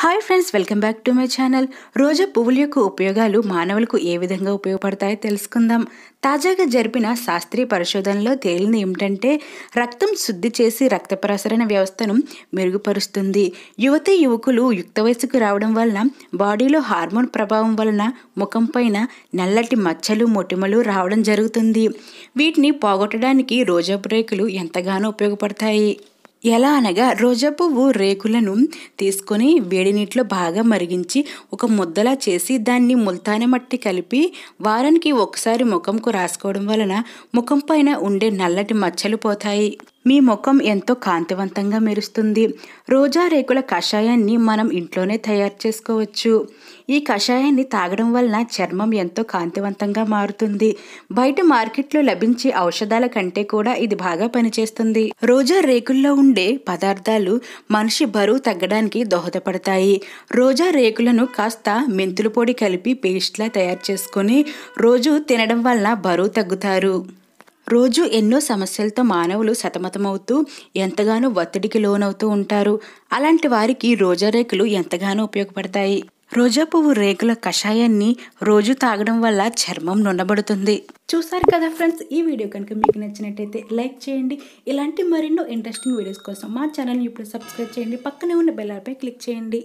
hi friends welcome back to my channel రోజా పువ్వుల యొక్క ఉపయోగాలు మానవులకు ఏ విధంగా ఉపయోగపడతాయో తెలుసుకుందాం తాజాగా జరిపిన శాస్త్రీయ పరిశోధనలో తేలింది ఏమిటంటే రక్తం శుద్ధి చేసి రక్త ప్రసరణ వ్యవస్థను మెరుగుపరుస్తుంది యువతి యువకులు యుక్త వయసుకు రావడం వలన బాడీలో హార్మోన్ ప్రభావం వలన ముఖం పైన నల్లటి మచ్చలు మొటిమలు రావడం జరుగుతుంది వీటిని పోగొట్టడానికి రోజా బ్రేకులు ఎంతగానో ఉపయోగపడతాయి ఎలా అనగా రోజా పువ్వు రేకులను తీసుకొని వేడి నీటిలో బాగా మరిగించి ఒక ముద్దలా చేసి దాన్ని ముల్తాన మట్టి కలిపి వారానికి ఒకసారి ముఖంకు రాసుకోవడం వలన ముఖం పైన ఉండే నల్లటి మచ్చలు పోతాయి మీ ముఖం ఎంతో కాంతివంతంగా మెరుస్తుంది రోజా రేకుల కషాయాన్ని మనం ఇంట్లోనే తయారు చేసుకోవచ్చు ఈ కషాయాన్ని తాగడం వలన చర్మం ఎంతో కాంతివంతంగా మారుతుంది బయట మార్కెట్లో లభించే ఔషధాల కంటే కూడా ఇది బాగా పనిచేస్తుంది రోజా రేకుల్లో ఉండే పదార్థాలు మనిషి బరువు తగ్గడానికి దోహదపడతాయి రోజా రేకులను కాస్త మెంతుల పొడి కలిపి పేస్ట్లా తయారు చేసుకొని రోజు తినడం వలన బరువు తగ్గుతారు రోజు ఎన్నో సమస్యలతో మానవులు సతమతమవుతూ ఎంతగానో ఒత్తిడికి లోనవుతూ ఉంటారు అలాంటి వారికి రోజా రేకులు ఎంతగానో ఉపయోగపడతాయి రోజా పువ్వు రేకుల కషాయాన్ని రోజు తాగడం వల్ల చర్మం నుండబడుతుంది చూసారు కదా ఫ్రెండ్స్ ఈ వీడియో కనుక మీకు నచ్చినట్టయితే లైక్ చేయండి ఇలాంటి మరెన్నో ఇంట్రెస్టింగ్ వీడియోస్ కోసం మా ఛానల్ని ఇప్పుడు సబ్స్క్రైబ్ చేయండి పక్కనే ఉన్న బెల్లార్పై క్లిక్ చేయండి